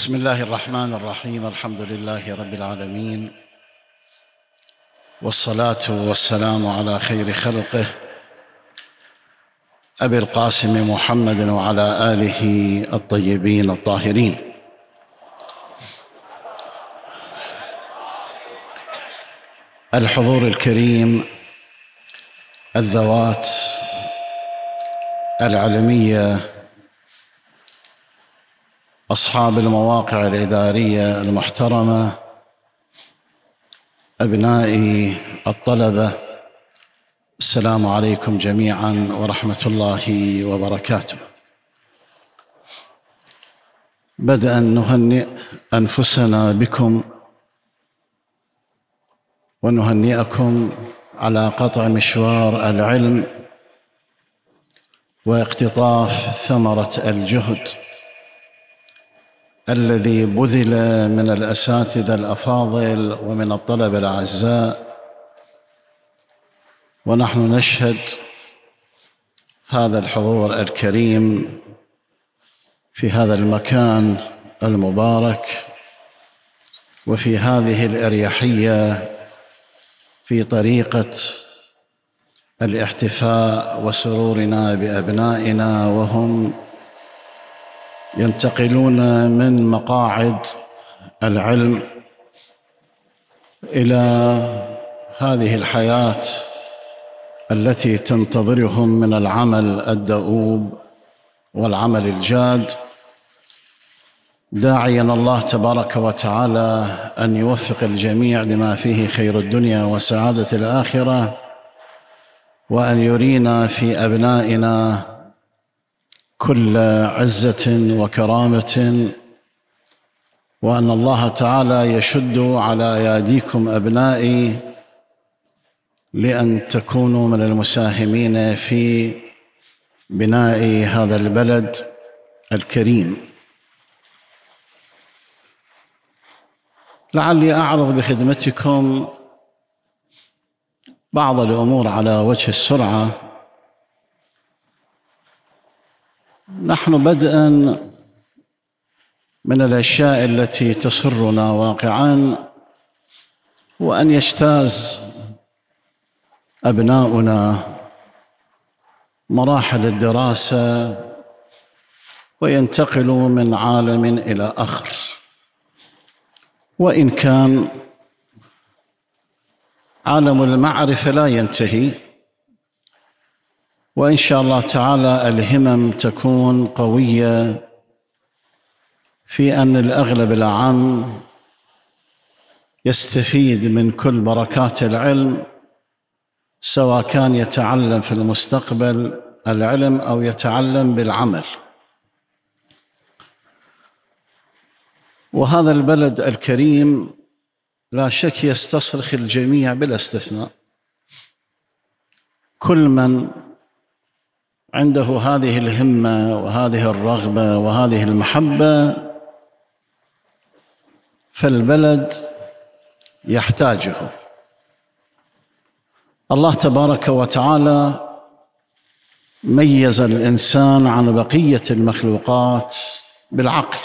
بسم الله الرحمن الرحيم الحمد لله رب العالمين والصلاه والسلام على خير خلقه ابي القاسم محمد وعلى اله الطيبين الطاهرين الحضور الكريم الذوات العلميه أصحاب المواقع الإدارية المحترمة أبنائي الطلبة السلام عليكم جميعا ورحمة الله وبركاته بدءا نهنئ أنفسنا بكم ونهنئكم على قطع مشوار العلم واقتطاف ثمرة الجهد الذي بذل من الاساتذه الافاضل ومن الطلبه الاعزاء ونحن نشهد هذا الحضور الكريم في هذا المكان المبارك وفي هذه الاريحيه في طريقه الاحتفاء وسرورنا بابنائنا وهم ينتقلون من مقاعد العلم الى هذه الحياه التي تنتظرهم من العمل الدؤوب والعمل الجاد داعيا الله تبارك وتعالى ان يوفق الجميع لما فيه خير الدنيا وسعاده الاخره وان يرينا في ابنائنا كل عزه وكرامه وان الله تعالى يشد على ياديكم ابنائي لان تكونوا من المساهمين في بناء هذا البلد الكريم لعلي اعرض بخدمتكم بعض الامور على وجه السرعه نحن بدءا من الاشياء التي تسرنا واقعا هو ان يجتاز ابناؤنا مراحل الدراسه وينتقلوا من عالم الى اخر وان كان عالم المعرفه لا ينتهي وان شاء الله تعالى الهمم تكون قويه في ان الاغلب العام يستفيد من كل بركات العلم سواء كان يتعلم في المستقبل العلم او يتعلم بالعمل وهذا البلد الكريم لا شك يستصرخ الجميع بلا استثناء كل من عنده هذه الهمه وهذه الرغبه وهذه المحبه فالبلد يحتاجه الله تبارك وتعالى ميز الانسان عن بقيه المخلوقات بالعقل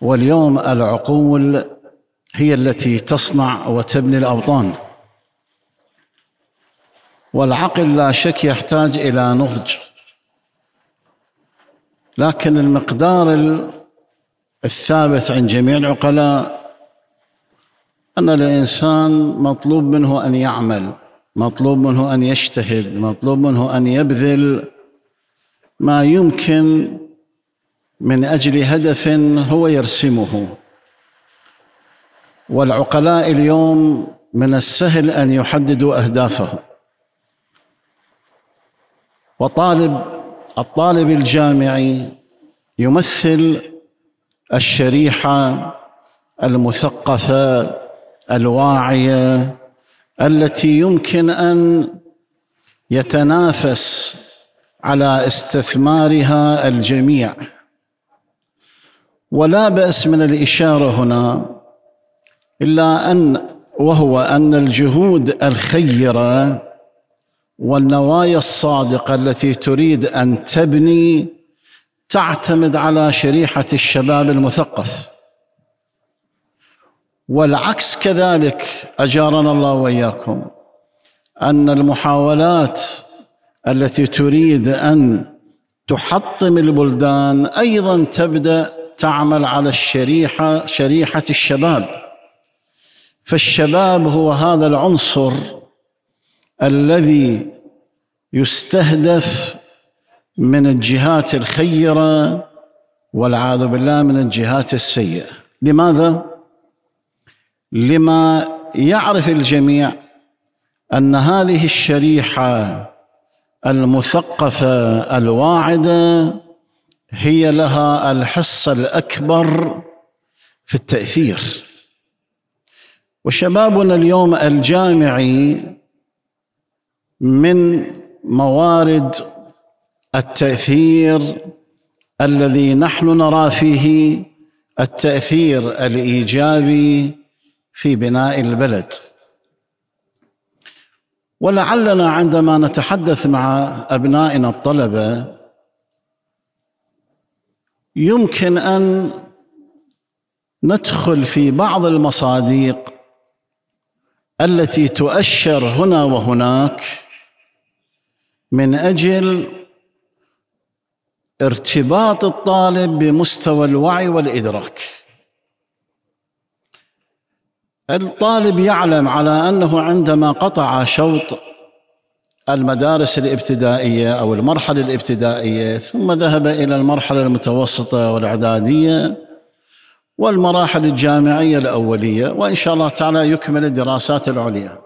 واليوم العقول هي التي تصنع وتبني الاوطان والعقل لا شك يحتاج إلى نضج لكن المقدار الثابت عند جميع العقلاء أن الإنسان مطلوب منه أن يعمل مطلوب منه أن يجتهد مطلوب منه أن يبذل ما يمكن من أجل هدف هو يرسمه والعقلاء اليوم من السهل أن يحددوا أهدافهم وطالب الطالب الجامعي يمثل الشريحه المثقفه الواعيه التي يمكن ان يتنافس على استثمارها الجميع ولا باس من الاشاره هنا الا ان وهو ان الجهود الخيره والنوايا الصادقه التي تريد ان تبني تعتمد على شريحه الشباب المثقف والعكس كذلك اجارنا الله واياكم ان المحاولات التي تريد ان تحطم البلدان ايضا تبدا تعمل على الشريحه شريحه الشباب فالشباب هو هذا العنصر الذي يستهدف من الجهات الخيره والعاذ بالله من الجهات السيئه لماذا لما يعرف الجميع ان هذه الشريحه المثقفه الواعده هي لها الحصه الاكبر في التاثير وشبابنا اليوم الجامعي من موارد التاثير الذي نحن نرى فيه التاثير الايجابي في بناء البلد ولعلنا عندما نتحدث مع ابنائنا الطلبه يمكن ان ندخل في بعض المصادق التي تؤشر هنا وهناك من اجل ارتباط الطالب بمستوى الوعي والادراك الطالب يعلم على انه عندما قطع شوط المدارس الابتدائيه او المرحله الابتدائيه ثم ذهب الى المرحله المتوسطه والاعداديه والمراحل الجامعيه الاوليه وان شاء الله تعالى يكمل الدراسات العليا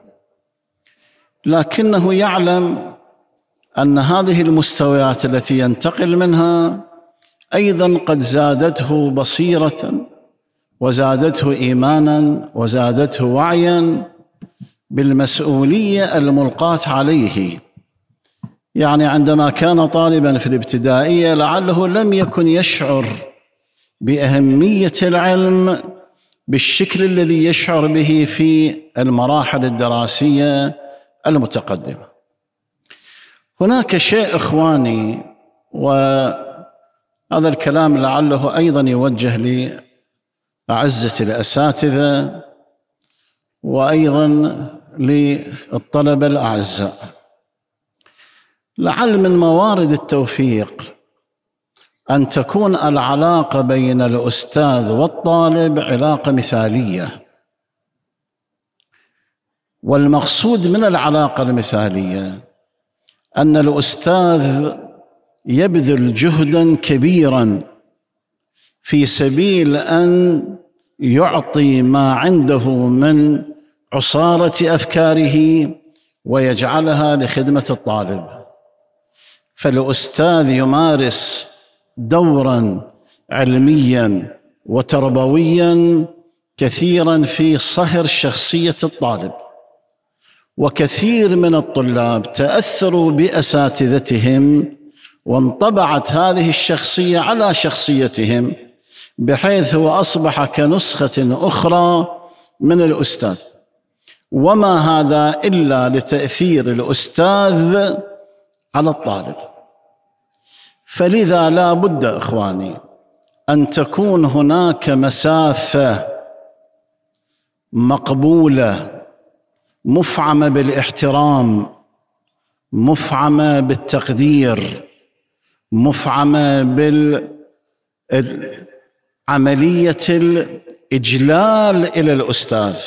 لكنه يعلم ان هذه المستويات التي ينتقل منها ايضا قد زادته بصيره وزادته ايمانا وزادته وعيا بالمسؤوليه الملقاه عليه يعني عندما كان طالبا في الابتدائيه لعله لم يكن يشعر باهميه العلم بالشكل الذي يشعر به في المراحل الدراسيه المتقدمه هناك شيء اخواني وهذا الكلام لعله ايضا يوجه لاعزتي الاساتذه وايضا للطلبه الاعزاء لعل من موارد التوفيق ان تكون العلاقه بين الاستاذ والطالب علاقه مثاليه والمقصود من العلاقه المثاليه ان الاستاذ يبذل جهدا كبيرا في سبيل ان يعطي ما عنده من عصاره افكاره ويجعلها لخدمه الطالب فالاستاذ يمارس دورا علميا وتربويا كثيرا في صهر شخصيه الطالب وكثير من الطلاب تاثروا باساتذتهم وانطبعت هذه الشخصيه على شخصيتهم بحيث هو اصبح كنسخه اخرى من الاستاذ وما هذا الا لتاثير الاستاذ على الطالب فلذا لا بد اخواني ان تكون هناك مسافه مقبوله مفعمه بالاحترام مفعمه بالتقدير مفعمه بالعمليه الاجلال الى الاستاذ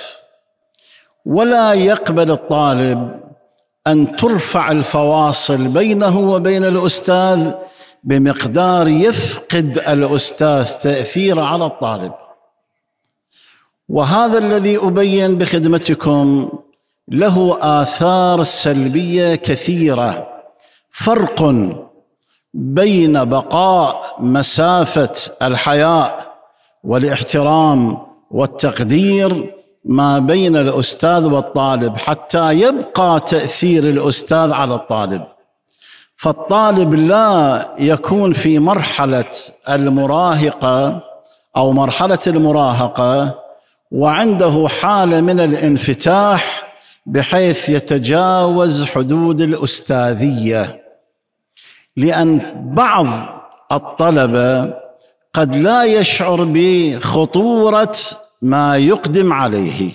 ولا يقبل الطالب ان ترفع الفواصل بينه وبين الاستاذ بمقدار يفقد الاستاذ تاثيره على الطالب وهذا الذي ابين بخدمتكم له آثار سلبية كثيرة فرق بين بقاء مسافة الحياء والاحترام والتقدير ما بين الأستاذ والطالب حتى يبقى تأثير الأستاذ على الطالب فالطالب لا يكون في مرحلة المراهقة أو مرحلة المراهقة وعنده حالة من الانفتاح بحيث يتجاوز حدود الاستاذيه لان بعض الطلبه قد لا يشعر بخطوره ما يقدم عليه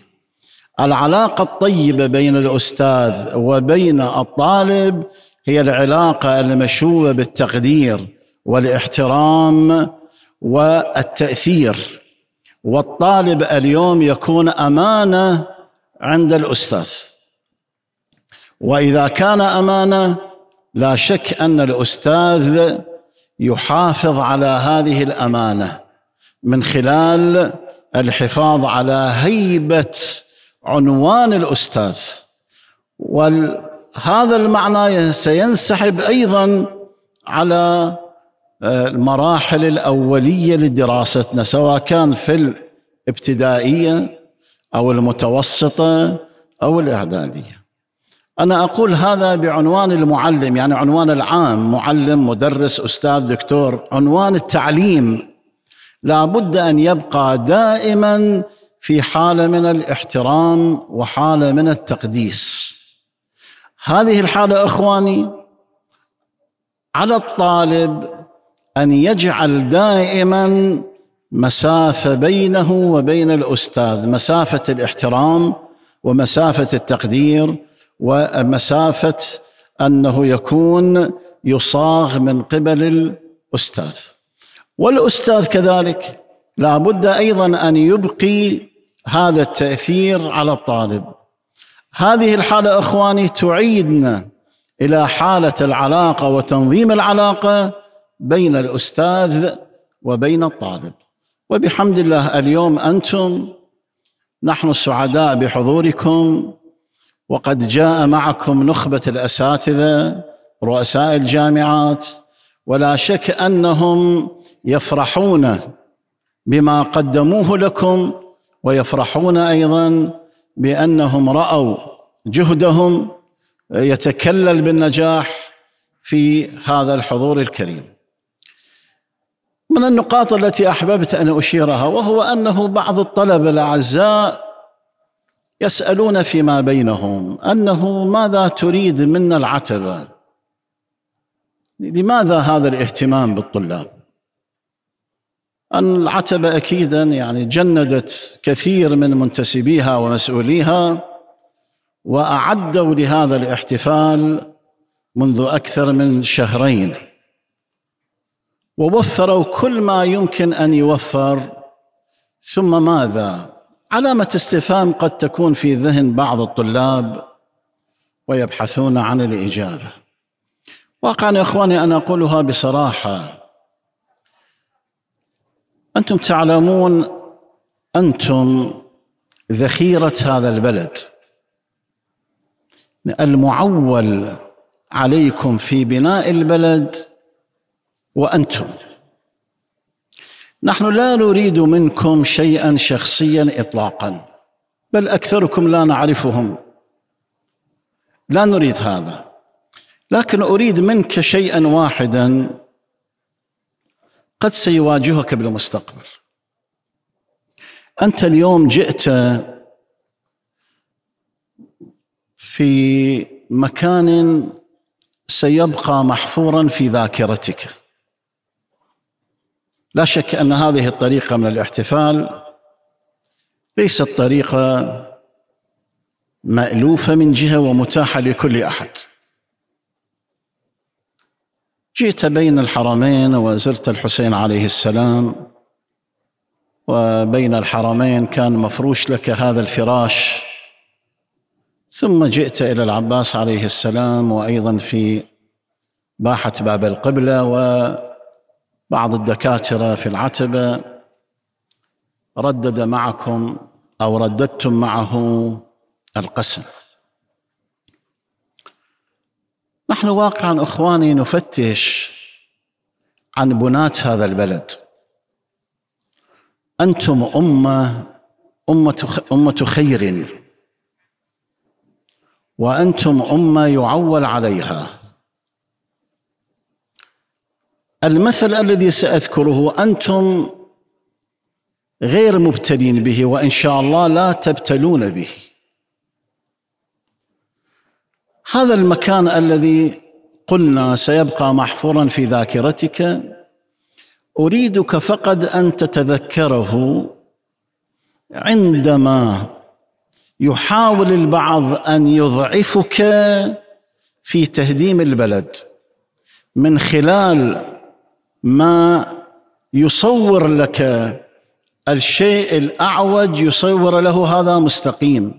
العلاقه الطيبه بين الاستاذ وبين الطالب هي العلاقه المشوبه بالتقدير والاحترام والتاثير والطالب اليوم يكون امانه عند الاستاذ واذا كان امانه لا شك ان الاستاذ يحافظ على هذه الامانه من خلال الحفاظ على هيبه عنوان الاستاذ وهذا المعنى سينسحب ايضا على آه، المراحل الاوليه لدراستنا سواء كان في الابتدائيه أو المتوسطة أو الإعدادية أنا أقول هذا بعنوان المعلم يعني عنوان العام معلم مدرس أستاذ دكتور عنوان التعليم لابد أن يبقى دائما في حالة من الاحترام وحالة من التقديس هذه الحالة إخواني على الطالب أن يجعل دائما مسافه بينه وبين الاستاذ مسافه الاحترام ومسافه التقدير ومسافه انه يكون يصاغ من قبل الاستاذ والاستاذ كذلك لا بد ايضا ان يبقي هذا التاثير على الطالب هذه الحاله اخواني تعيدنا الى حاله العلاقه وتنظيم العلاقه بين الاستاذ وبين الطالب وبحمد الله اليوم أنتم نحن سعداء بحضوركم وقد جاء معكم نخبة الأساتذة رؤساء الجامعات ولا شك أنهم يفرحون بما قدموه لكم ويفرحون أيضا بأنهم رأوا جهدهم يتكلل بالنجاح في هذا الحضور الكريم من النقاط التي احببت ان اشيرها وهو انه بعض الطلبه الاعزاء يسالون فيما بينهم انه ماذا تريد منا العتبه لماذا هذا الاهتمام بالطلاب ان العتبه اكيدا يعني جندت كثير من منتسبيها ومسؤوليها واعدوا لهذا الاحتفال منذ اكثر من شهرين ووفروا كل ما يمكن ان يوفر ثم ماذا علامه استفهام قد تكون في ذهن بعض الطلاب ويبحثون عن الاجابه واقعا يا اخواني انا اقولها بصراحه انتم تعلمون انتم ذخيره هذا البلد المعول عليكم في بناء البلد وأنتم نحن لا نريد منكم شيئا شخصيا إطلاقا بل أكثركم لا نعرفهم لا نريد هذا لكن أريد منك شيئا واحدا قد سيواجهك بالمستقبل أنت اليوم جئت في مكان سيبقى محفورا في ذاكرتك لا شك ان هذه الطريقه من الاحتفال ليست طريقه مالوفه من جهه ومتاحه لكل احد جئت بين الحرمين وزرت الحسين عليه السلام وبين الحرمين كان مفروش لك هذا الفراش ثم جئت الى العباس عليه السلام وايضا في باحه باب القبله و بعض الدكاترة في العتبة ردد معكم أو رددتم معه القسم نحن واقعا إخواني نفتش عن بناة هذا البلد أنتم أمة أمة أمة خير وأنتم أمة يعول عليها المثل الذي ساذكره انتم غير مبتلين به وان شاء الله لا تبتلون به هذا المكان الذي قلنا سيبقى محفورا في ذاكرتك اريدك فقد ان تتذكره عندما يحاول البعض ان يضعفك في تهديم البلد من خلال ما يصور لك الشيء الاعوج يصور له هذا مستقيم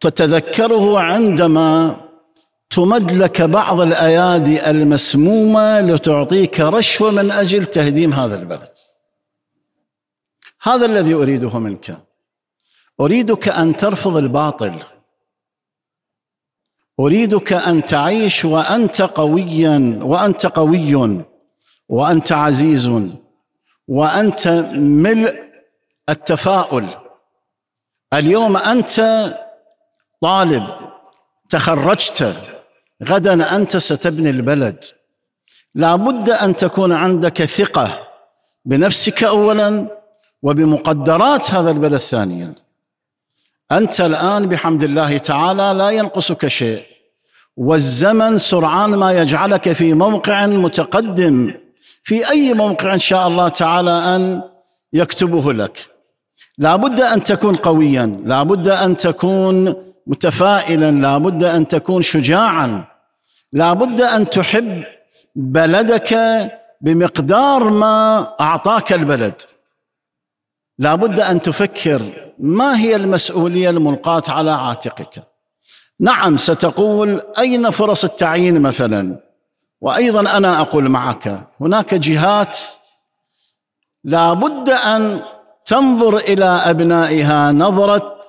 تتذكره عندما تمد لك بعض الايادي المسمومه لتعطيك رشوه من اجل تهديم هذا البلد هذا الذي اريده منك اريدك ان ترفض الباطل اريدك ان تعيش وانت قويا وانت قوي وانت عزيز وانت ملء التفاؤل اليوم انت طالب تخرجت غدا انت ستبني البلد لابد ان تكون عندك ثقه بنفسك اولا وبمقدرات هذا البلد ثانيا انت الان بحمد الله تعالى لا ينقصك شيء والزمن سرعان ما يجعلك في موقع متقدم في أي موقع إن شاء الله تعالى أن يكتبه لك لا بد أن تكون قويا لا بد أن تكون متفائلا لا بد أن تكون شجاعا لا بد أن تحب بلدك بمقدار ما أعطاك البلد لا بد أن تفكر ما هي المسؤولية الملقاة على عاتقك نعم ستقول أين فرص التعيين مثلا وايضا انا اقول معك هناك جهات لا بد ان تنظر الى ابنائها نظره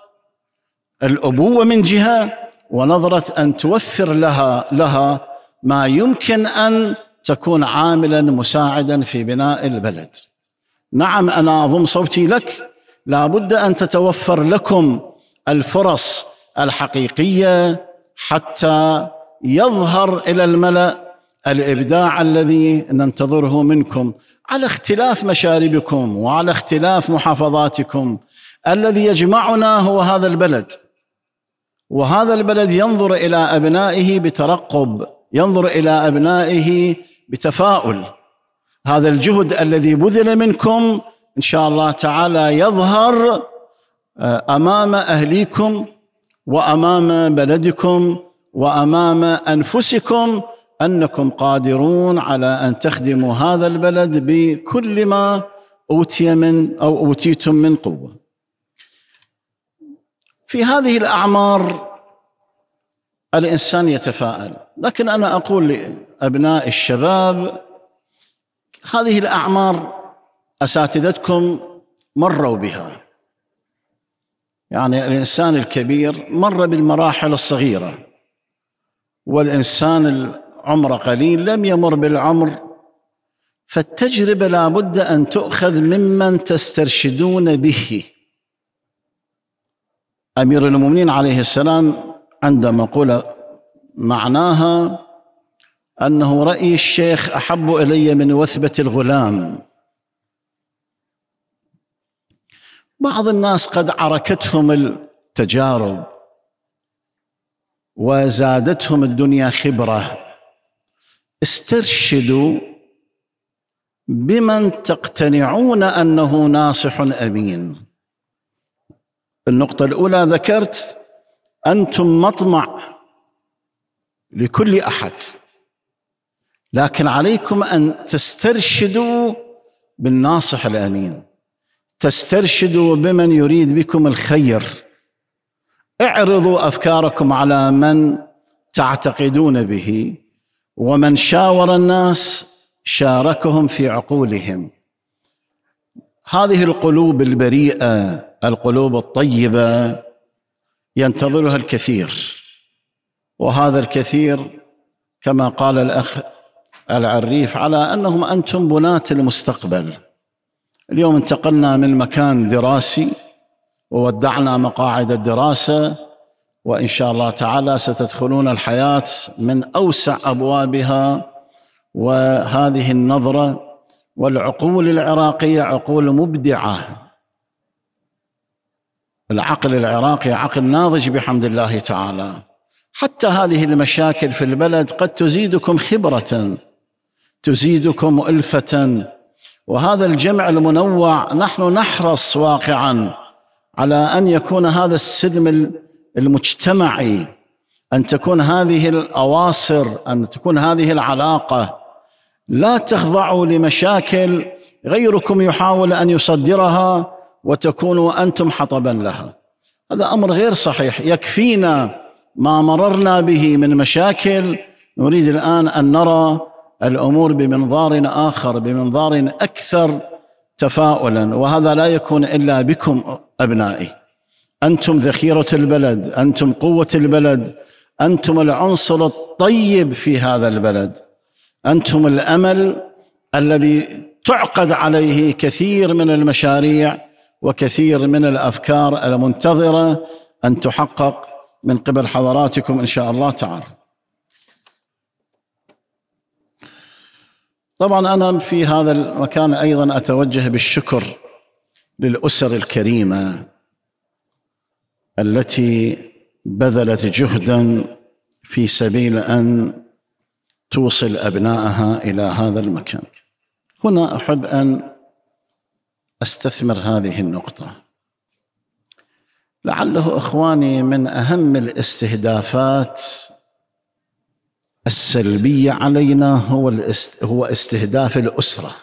الابوه من جهه ونظره ان توفر لها لها ما يمكن ان تكون عاملا مساعدا في بناء البلد نعم انا اضم صوتي لك لا بد ان تتوفر لكم الفرص الحقيقيه حتى يظهر الى الملأ الابداع الذي ننتظره منكم على اختلاف مشاربكم وعلى اختلاف محافظاتكم الذي يجمعنا هو هذا البلد وهذا البلد ينظر الى ابنائه بترقب ينظر الى ابنائه بتفاؤل هذا الجهد الذي بذل منكم ان شاء الله تعالى يظهر آه، امام اهليكم وامام بلدكم وامام انفسكم انكم قادرون على ان تخدموا هذا البلد بكل ما اوتي من او اوتيتم من قوه. في هذه الاعمار الانسان يتفاءل، لكن انا اقول لابناء الشباب هذه الاعمار اساتذتكم مروا بها. يعني الانسان الكبير مر بالمراحل الصغيره والانسان عمر قليل لم يمر بالعمر فالتجربة لابد أن تؤخذ ممن تسترشدون به أمير المؤمنين عليه السلام عندما قول معناها أنه رأي الشيخ أحب إلي من وثبة الغلام بعض الناس قد عركتهم التجارب وزادتهم الدنيا خبره استرشدوا بمن تقتنعون انه ناصح امين النقطه الاولى ذكرت انتم مطمع لكل احد لكن عليكم ان تسترشدوا بالناصح الامين تسترشدوا بمن يريد بكم الخير اعرضوا افكاركم على من تعتقدون به ومن شاور الناس شاركهم في عقولهم هذه القلوب البريئه القلوب الطيبه ينتظرها الكثير وهذا الكثير كما قال الاخ العريف على انهم انتم بناة المستقبل اليوم انتقلنا من مكان دراسي وودعنا مقاعد الدراسه وان شاء الله تعالى ستدخلون الحياه من اوسع ابوابها وهذه النظره والعقول العراقيه عقول مبدعه العقل العراقي عقل ناضج بحمد الله تعالى حتى هذه المشاكل في البلد قد تزيدكم خبره تزيدكم الفه وهذا الجمع المنوع نحن نحرص واقعا على ان يكون هذا السلم المجتمعي ان تكون هذه الاواصر ان تكون هذه العلاقه لا تخضعوا لمشاكل غيركم يحاول ان يصدرها وتكونوا انتم حطبا لها هذا امر غير صحيح يكفينا ما مررنا به من مشاكل نريد الان ان نرى الامور بمنظار اخر بمنظار اكثر تفاؤلا وهذا لا يكون الا بكم ابنائي انتم ذخيره البلد انتم قوه البلد انتم العنصر الطيب في هذا البلد انتم الامل الذي تعقد عليه كثير من المشاريع وكثير من الافكار المنتظره ان تحقق من قبل حضراتكم ان شاء الله تعالى. طبعا انا في هذا المكان ايضا اتوجه بالشكر للاسر الكريمه التي بذلت جهدا في سبيل ان توصل ابنائها الى هذا المكان هنا احب ان استثمر هذه النقطه لعله اخواني من اهم الاستهدافات السلبيه علينا هو هو استهداف الاسره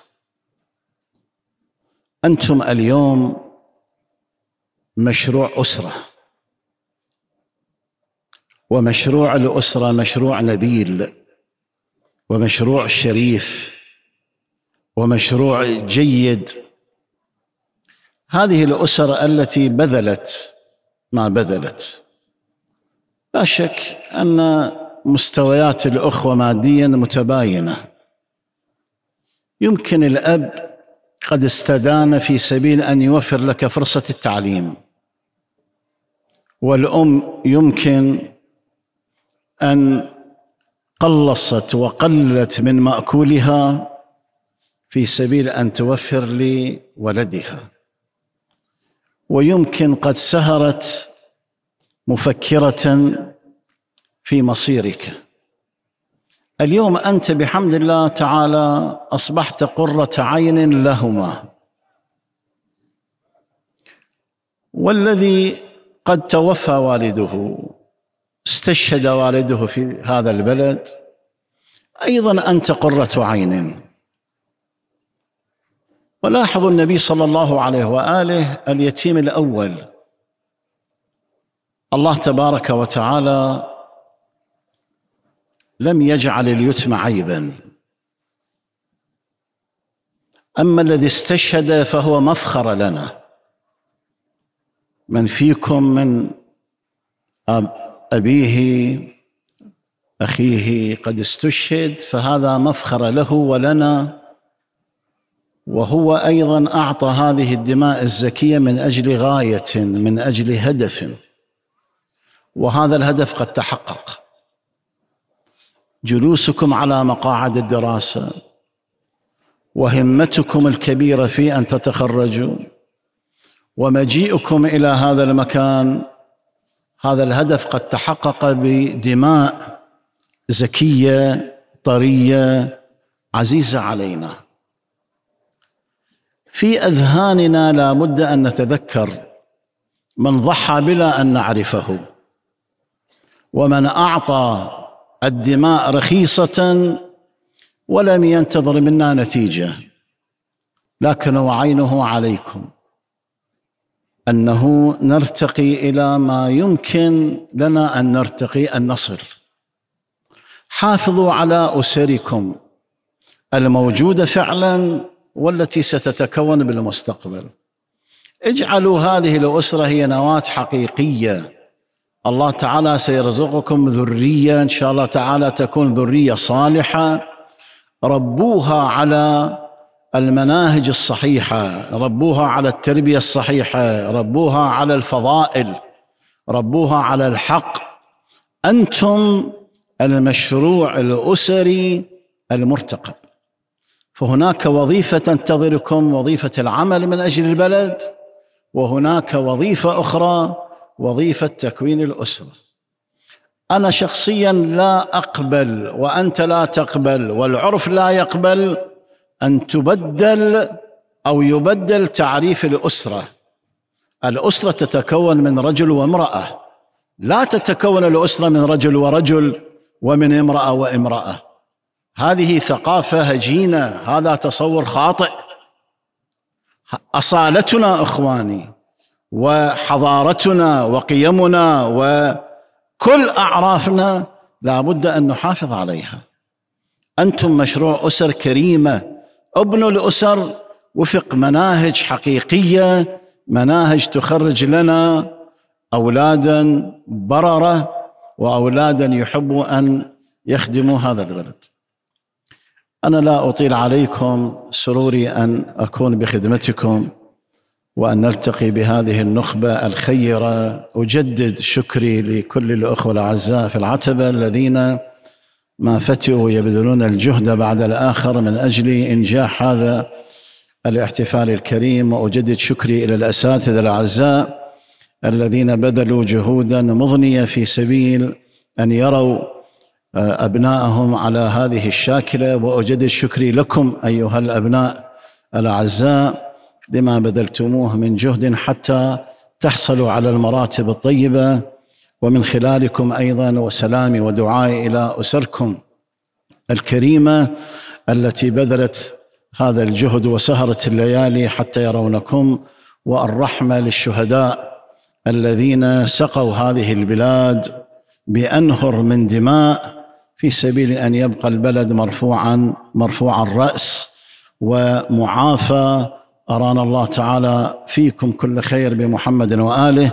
انتم اليوم مشروع اسره ومشروع الأسرة مشروع نبيل ومشروع شريف ومشروع جيد هذه الأسر التي بذلت ما بذلت لا شك أن مستويات الأخوة ماديا متباينة يمكن الأب قد استدان في سبيل أن يوفر لك فرصة التعليم والأم يمكن أن قلصت وقلت من مأكولها في سبيل أن توفر لولدها ويمكن قد سهرت مفكرة في مصيرك اليوم أنت بحمد الله تعالى أصبحت قرة عين لهما والذي قد توفى والده استشهد والده في هذا البلد ايضا انت قره عين ولاحظ النبي صلى الله عليه واله اليتيم الاول الله تبارك وتعالى لم يجعل اليتم عيبا اما الذي استشهد فهو مفخر لنا من فيكم من أبيه أخيه قد استشهد فهذا مفخر له ولنا وهو أيضا أعطى هذه الدماء الزكية من أجل غاية من أجل هدف وهذا الهدف قد تحقق جلوسكم على مقاعد الدراسه وهمتكم الكبيره في ان تتخرجوا ومجيئكم الى هذا المكان هذا الهدف قد تحقق بدماء زكيه طريه عزيزه علينا في اذهاننا لا بد ان نتذكر من ضحى بلا ان نعرفه ومن اعطى الدماء رخيصه ولم ينتظر منا نتيجه لكن وعينه عليكم أنه نرتقي إلى ما يمكن لنا أن نرتقي أن نصل حافظوا على أسركم الموجودة فعلا والتي ستتكون بالمستقبل اجعلوا هذه الأسرة هي نواة حقيقية الله تعالى سيرزقكم ذرية إن شاء الله تعالى تكون ذرية صالحة ربوها على المناهج الصحيحه ربوها على التربيه الصحيحه ربوها على الفضائل ربوها على الحق انتم المشروع الاسري المرتقب فهناك وظيفه تنتظركم وظيفه العمل من اجل البلد وهناك وظيفه اخرى وظيفه تكوين الاسره انا شخصيا لا اقبل وانت لا تقبل والعرف لا يقبل أن تبدل أو يبدل تعريف الأسرة الأسرة تتكون من رجل وامرأة لا تتكون الأسرة من رجل ورجل ومن امرأة وامرأة هذه ثقافة هجينة هذا تصور خاطئ أصالتنا إخواني وحضارتنا وقيمنا وكل أعرافنا لابد أن نحافظ عليها أنتم مشروع أسر كريمة ابنوا الاسر وفق مناهج حقيقيه مناهج تخرج لنا اولادا برره واولادا يحبوا ان يخدموا هذا البلد. انا لا اطيل عليكم سروري ان اكون بخدمتكم وان نلتقي بهذه النخبه الخيره اجدد شكري لكل الاخوه الاعزاء في العتبه الذين ما فتئوا يبذلون الجهد بعد الآخر من أجل إنجاح هذا الاحتفال الكريم وأجدد شكري إلى الأساتذة الأعزاء الذين بذلوا جهودا مضنية في سبيل أن يروا آه، أبنائهم على هذه الشاكلة وأجدد شكري لكم أيها الأبناء الأعزاء لما بذلتموه من جهد حتى تحصلوا على المراتب الطيبة ومن خلالكم ايضا وسلامي ودعائي الى اسركم الكريمه التي بذلت هذا الجهد وسهرت الليالي حتى يرونكم والرحمه للشهداء الذين سقوا هذه البلاد بانهر من دماء في سبيل ان يبقى البلد مرفوعا مرفوع الراس ومعافى ارانا الله تعالى فيكم كل خير بمحمد واله